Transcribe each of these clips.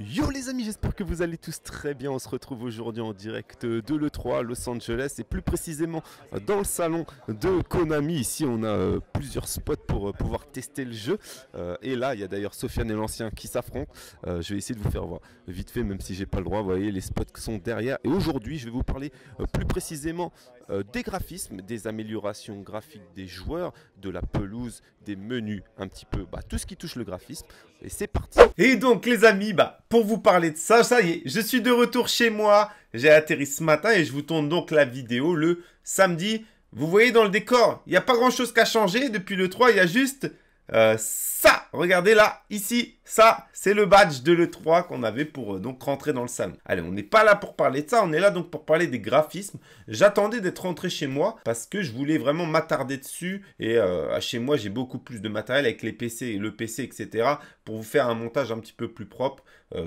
Yo les amis, j'espère que vous allez tous très bien. On se retrouve aujourd'hui en direct de l'E3 Los Angeles et plus précisément dans le salon de Konami. Ici, on a euh, plusieurs spots pour euh, pouvoir tester le jeu. Euh, et là, il y a d'ailleurs Sofiane et l'ancien qui s'affrontent. Je vais essayer de vous faire voir vite fait, même si j'ai pas le droit. Vous voyez les spots qui sont derrière. Et aujourd'hui, je vais vous parler plus précisément euh, des graphismes, des améliorations graphiques des joueurs, de la pelouse, des menus, un petit peu, bah, tout ce qui touche le graphisme. Et c'est parti Et donc les amis, bah, pour vous parler de ça, ça y est, je suis de retour chez moi. J'ai atterri ce matin et je vous tourne donc la vidéo le samedi. Vous voyez dans le décor, il n'y a pas grand chose a changé depuis le 3, il y a juste euh, ça, regardez là, ici, ça, c'est le badge de l'E3 qu'on avait pour euh, donc rentrer dans le salon. Allez, on n'est pas là pour parler de ça, on est là donc pour parler des graphismes. J'attendais d'être rentré chez moi parce que je voulais vraiment m'attarder dessus et euh, chez moi j'ai beaucoup plus de matériel avec les PC, et le PC, etc. pour vous faire un montage un petit peu plus propre.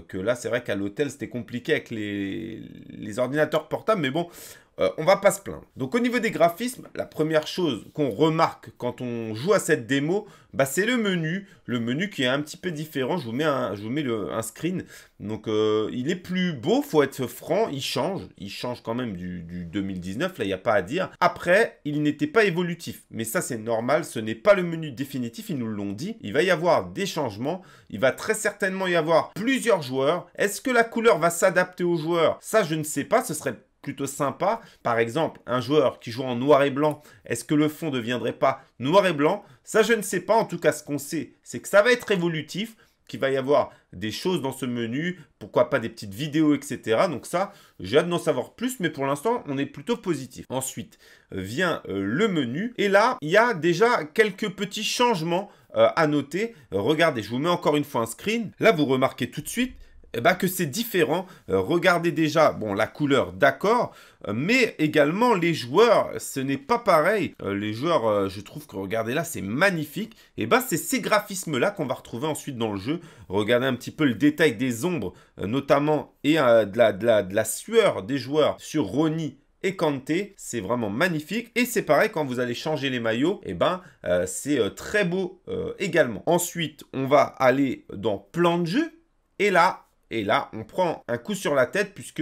que là, c'est vrai qu'à l'hôtel c'était compliqué avec les ordinateurs portables, mais bon, euh, on va pas se plaindre. Donc au niveau des graphismes, la première chose qu'on remarque quand on joue à cette démo, bah, c'est le menu. Le menu qui est un petit peu différent. Je vous mets un, je mets le, un screen. Donc euh, il est plus beau, faut être franc, il change. Il change quand même du, du 2019, là il n'y a pas à dire. Après, il n'était pas évolutif. Mais ça c'est normal, ce n'est pas le menu définitif, ils nous l'ont dit. Il va y avoir des changements. Il va très certainement y avoir plusieurs joueurs. Est-ce que la couleur va s'adapter aux joueurs Ça je ne sais pas, ce serait plutôt sympa. Par exemple, un joueur qui joue en noir et blanc, est-ce que le fond ne deviendrait pas noir et blanc Ça, je ne sais pas. En tout cas, ce qu'on sait, c'est que ça va être évolutif, qu'il va y avoir des choses dans ce menu, pourquoi pas des petites vidéos, etc. Donc ça, j'ai hâte d'en savoir plus, mais pour l'instant, on est plutôt positif. Ensuite vient euh, le menu, et là, il y a déjà quelques petits changements euh, à noter. regardez, je vous mets encore une fois un screen. Là, vous remarquez tout de suite eh ben, que c'est différent. Euh, regardez déjà, bon, la couleur, d'accord, euh, mais également les joueurs, ce n'est pas pareil. Euh, les joueurs, je trouve que regardez là, c'est magnifique. Et eh ben c'est ces graphismes-là qu'on va retrouver ensuite dans le jeu. Regardez un petit peu le détail des ombres, notamment, et de la, sueur des joueurs sur Ronnie et Kante. c'est vraiment magnifique. Et c'est pareil, quand vous allez changer les maillots, et eh ben, c'est très beau également. Ensuite, on va aller dans plan de jeu. Et là, et là, on prend un coup sur la tête puisque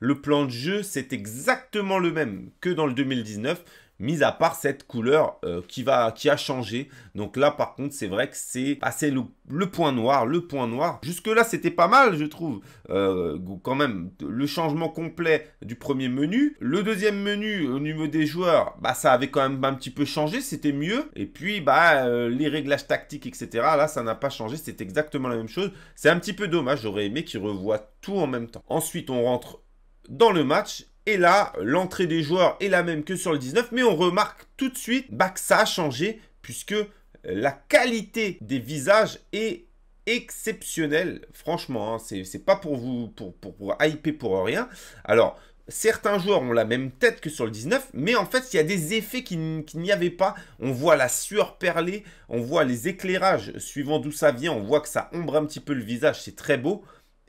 le plan de jeu, c'est exactement le même que dans le 2019. Mise à part cette couleur euh, qui, va, qui a changé. Donc là, par contre, c'est vrai que c'est assez le, point noir, le point noir. Jusque-là, c'était pas mal, je trouve, euh, quand même. Le changement complet du premier menu. Le deuxième menu, au niveau des joueurs, bah, ça avait quand même un petit peu changé, c'était mieux. Et puis, bah, euh, les réglages tactiques, etc., là, ça n'a pas changé, c'est exactement la même chose. C'est un petit peu dommage, j'aurais aimé qu'ils revoient tout en même temps. Ensuite, on rentre dans le match et là, l'entrée des joueurs est la même que sur le 19, mais on remarque tout de suite que ça a changé, puisque euh, la qualité des visages est exceptionnelle. Franchement, hein, ce c'est pas pour vous pour, pour, pour hyper pour rien. Alors, certains joueurs ont la même tête que sur le 19, mais en fait, il y a des effets qui, n'y avait pas. On voit la sueur perlée. on voit les éclairages suivant d'où ça vient, on voit que ça ombre un petit peu le visage, c'est très beau.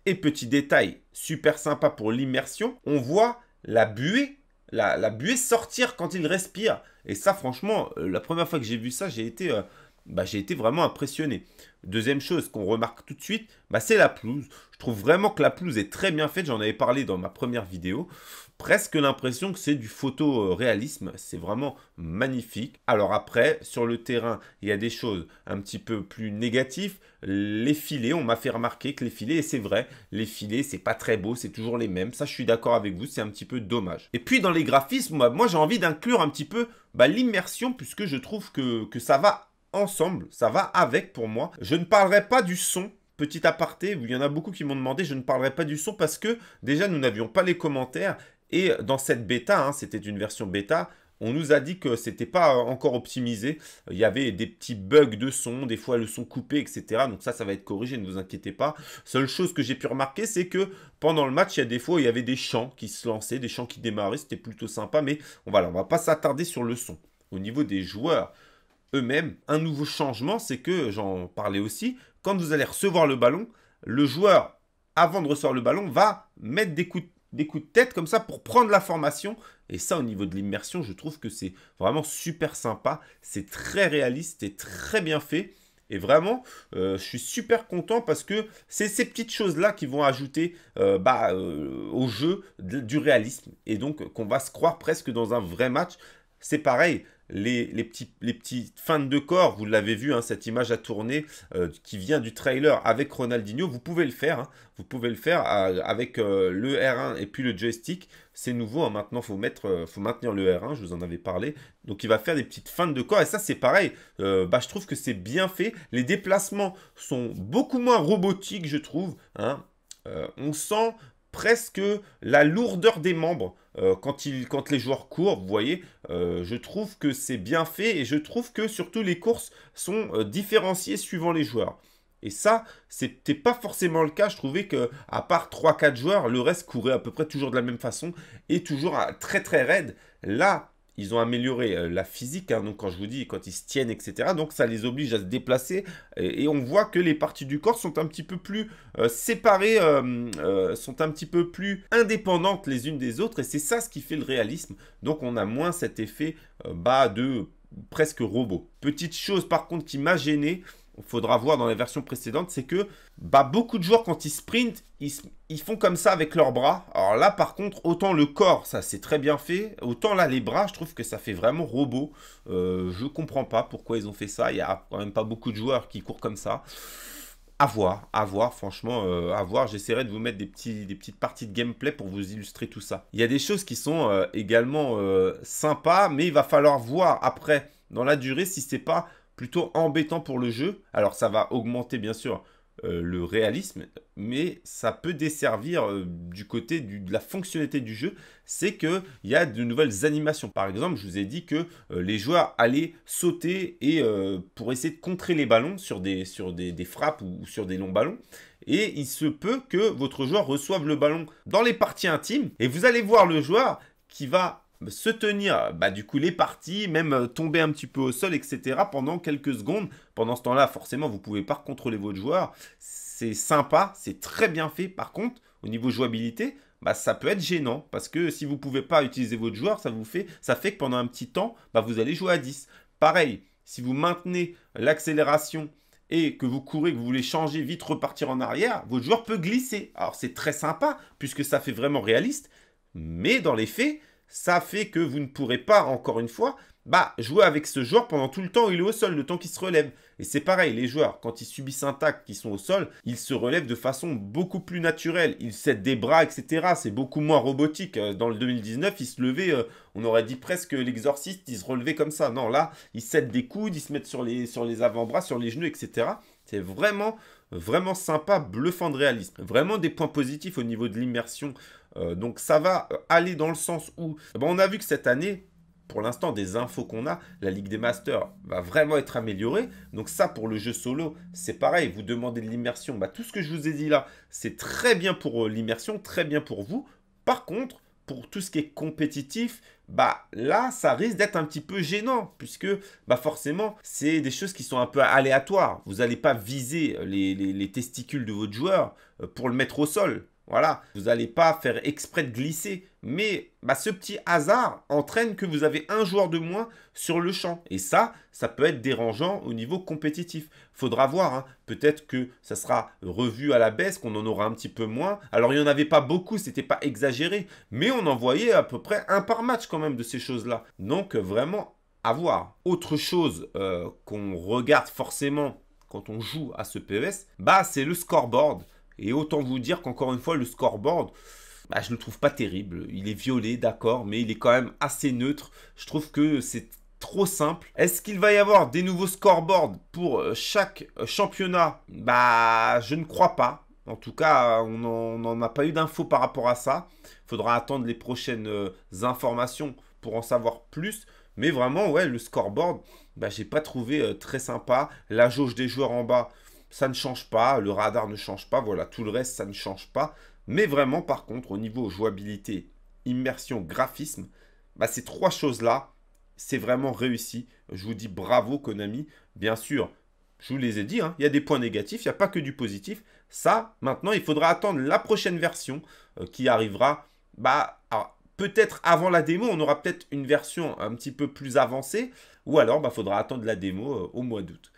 Et petit détail, super sympa pour l'immersion, on voit la buée, la, buée sortir quand il respire. Et ça, franchement, euh, la première fois que j'ai vu ça, j'ai été euh, bah, j'ai été vraiment impressionné. Deuxième chose qu'on remarque tout de suite, bah, c'est la pelouse. Je trouve vraiment que la pelouse est très bien faite, j'en avais parlé dans ma première vidéo. Presque l'impression que c'est du photoréalisme, c'est vraiment magnifique. Alors après, sur le terrain, il y a des choses un petit peu plus négatives. Les filets, on m'a fait remarquer que les filets, et c'est vrai, les filets, c'est pas très beau, c'est toujours les mêmes. Ça, je suis d'accord avec vous, c'est un petit peu dommage. Et puis dans les graphismes, bah, moi, j'ai envie d'inclure un petit peu bah, l'immersion, puisque je trouve que, que ça va ensemble, ça va avec pour moi. Je ne parlerai pas du son, petit aparté, il y en a beaucoup qui m'ont demandé, je ne parlerai pas du son parce que déjà nous n'avions pas les commentaires et dans cette bêta, hein, c'était une version bêta, on nous a dit que c'était pas encore optimisé. Il y avait des petits bugs de son, des fois le son coupé, etc. Donc ça, ça va être corrigé, ne vous inquiétez pas. Seule chose que j'ai pu remarquer, c'est que pendant le match, il y a des fois, il y avait des chants qui se lançaient, des chants qui démarraient. C'était plutôt sympa, mais on, ne on va pas s'attarder sur le son. Au niveau des joueurs, eux-mêmes. Un nouveau changement, c'est que, j'en parlais aussi, quand vous allez recevoir le ballon, le joueur, avant de recevoir le ballon, va mettre des coups, des coups de tête comme ça pour prendre la formation. Et ça, au niveau de l'immersion, je trouve que c'est vraiment super sympa. C'est très réaliste et très bien fait. Et vraiment, euh, je suis super content parce que c'est ces petites choses-là qui vont ajouter euh, bah, euh, au jeu du réalisme. Et donc qu'on va se croire presque dans un vrai match. C'est pareil, les, petits, les petites fins de corps, vous l'avez vu, hein, cette image à tourner euh, qui vient du trailer avec Ronaldinho, vous pouvez le faire, hein. vous pouvez le faire euh, avec euh, le R1 et puis le joystick, c'est nouveau, hein, maintenant faut mettre, faut maintenir le R1, je vous en avais parlé, donc il va faire des petites fins de corps, et ça c'est pareil, bah, je trouve que c'est bien fait, les déplacements sont beaucoup moins robotiques je trouve, on sent presque la lourdeur des membres. Euh, quand, il, quand, les joueurs courent, vous voyez, euh, je trouve que c'est bien fait et je trouve que surtout les courses sont euh, différenciées suivant les joueurs. Et ça, c'était pas forcément le cas. Je trouvais que, à part 3-4 joueurs, le reste courait à peu près toujours de la même façon et toujours à, très très raide. Là, ils ont amélioré euh, la physique, hein. donc quand je vous dis, quand ils se tiennent, etc. Donc ça les oblige à se déplacer et, on voit que les parties du corps sont un petit peu plus euh, séparées, euh, sont un petit peu plus indépendantes les unes des autres et c'est ça ce qui fait le réalisme. Donc on a moins cet effet bas de presque robot. Petite chose par contre qui m'a gêné, faudra voir dans les versions précédentes, c'est que bah, beaucoup de joueurs, quand ils sprintent, ils, font comme ça avec leurs bras. Alors là, par contre, autant le corps, ça c'est très bien fait, autant là, les bras, je trouve que ça fait vraiment robot. Je euh, je comprends pas pourquoi ils ont fait ça. Il n'y a quand même pas beaucoup de joueurs qui courent comme ça à voir, à voir, franchement, euh, à voir. J'essaierai de vous mettre des, petites parties de gameplay pour vous illustrer tout ça. Il y a des choses qui sont euh, également sympas, mais il va falloir voir après, dans la durée, si c'est pas plutôt embêtant pour le jeu. Alors ça va augmenter bien sûr euh, le réalisme, mais ça peut desservir euh, du côté de la fonctionnalité du jeu, c'est qu'il y a de nouvelles animations. Par exemple, je vous ai dit que euh, les joueurs allaient sauter et pour essayer de contrer les ballons sur des, sur des, frappes ou sur des longs ballons. Et il se peut que votre joueur reçoive le ballon dans les parties intimes et vous allez voir le joueur qui va se tenir, bah, du coup les parties, même euh, tomber un petit peu au sol, etc. pendant quelques secondes. Pendant ce temps-là, forcément, vous pouvez pas contrôler votre joueur. C'est sympa, c'est très bien fait. Par contre, au niveau jouabilité, bah, ça peut être gênant parce que si vous pouvez pas utiliser votre joueur, ça vous fait, ça fait que pendant un petit temps, bah, vous allez jouer à 10. Pareil, si vous maintenez l'accélération et que vous courez, que vous voulez changer, vite repartir en arrière, votre joueur peut glisser. Alors c'est très sympa puisque ça fait vraiment réaliste, mais dans les faits, ça fait que vous ne pourrez pas, encore une fois, bah, jouer avec ce joueur pendant tout le temps où il est au sol, le temps qu'il se relève. Et c'est pareil, les joueurs, quand ils subissent un tac, qui sont au sol, ils se relèvent de façon beaucoup plus naturelle. Ils cèdent des bras, etc. C'est beaucoup moins robotique. Euh, dans le 2019, ils se levaient, euh, on aurait dit presque l'exorciste, ils se relevaient comme ça. Non, là, ils cèdent des coudes, ils se mettent sur les, sur les avant-bras, sur les genoux, etc. C'est vraiment, vraiment sympa, bluffant de réalisme. Vraiment des points positifs au niveau de l'immersion euh, donc ça va euh, aller dans le sens où eh ben, on a vu que cette année, pour l'instant, des infos qu'on a, la Ligue des Masters va vraiment être améliorée. Donc ça, pour le jeu solo, c'est pareil. Vous demandez de l'immersion. Bah, tout ce que je vous ai dit là, c'est très bien pour euh, l'immersion, très bien pour vous. Par contre, pour tout ce qui est compétitif, bah là, ça risque d'être un petit peu gênant, puisque bah forcément, c'est des choses qui sont un peu aléatoires. Vous n'allez pas viser les, testicules de votre joueur pour le mettre au sol. Voilà, vous n'allez pas faire exprès de glisser. Mais bah, ce petit hasard entraîne que vous avez un joueur de moins sur le champ. Et ça, ça peut être dérangeant au niveau compétitif. Faudra voir. Hein. Peut-être que ça sera revu à la baisse, qu'on en aura un petit peu moins. Alors, il n'y en avait pas beaucoup, c'était pas exagéré. Mais on en voyait à peu près un par match quand même de ces choses-là. Donc, vraiment, à voir. Autre chose euh, qu'on regarde forcément quand on joue à ce PES, bah, c'est le scoreboard. Et autant vous dire qu'encore une fois, le scoreboard, bah, je ne le trouve pas terrible. Il est violet, d'accord, mais il est quand même assez neutre. Je trouve que c'est trop simple. Est-ce qu'il va y avoir des nouveaux scoreboards pour euh, chaque euh, championnat Bah, je ne crois pas. En tout cas, on n'en a pas eu d'infos par rapport à ça. Il Faudra attendre les prochaines euh, informations pour en savoir plus. Mais vraiment, ouais, le scoreboard, bah, j'ai pas trouvé très sympa. La jauge des joueurs en bas, ça ne change pas, le radar ne change pas, voilà, tout le reste, ça ne change pas. Mais vraiment, par contre, au niveau jouabilité, immersion, graphisme, bah, ces trois choses-là, c'est vraiment réussi. Je vous dis bravo Konami. Bien sûr, je vous les ai dit, hein, il y a des points négatifs, il n'y a pas que du positif. Ça, maintenant, il faudra attendre la prochaine version euh, qui arrivera. Bah, peut-être avant la démo, on aura peut-être une version un petit peu plus avancée. Ou alors, il bah, faudra attendre la démo euh, au mois d'août.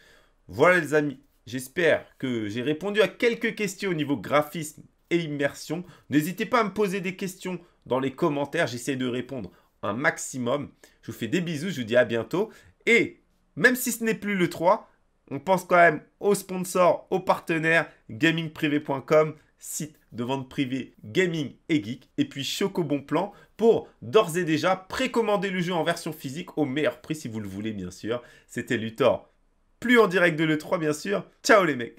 Voilà les amis, J'espère que j'ai répondu à quelques questions au niveau graphisme et immersion. N'hésitez pas à me poser des questions dans les commentaires. J'essaie de répondre un maximum. Je vous fais des bisous. Je vous dis à bientôt. Et même si ce n'est plus le 3, on pense quand même aux sponsors, aux partenaires, gamingprivé.com, site de vente privée gaming et geek, et puis Choco Bon Plan pour d'ores et déjà précommander le jeu en version physique au meilleur prix si vous le voulez bien sûr. C'était Luthor plus en direct de l'E3 bien sûr. Ciao les mecs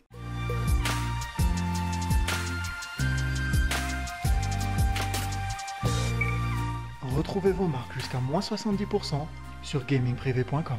Retrouvez vos marques jusqu'à moins 70% sur gamingprivé.com.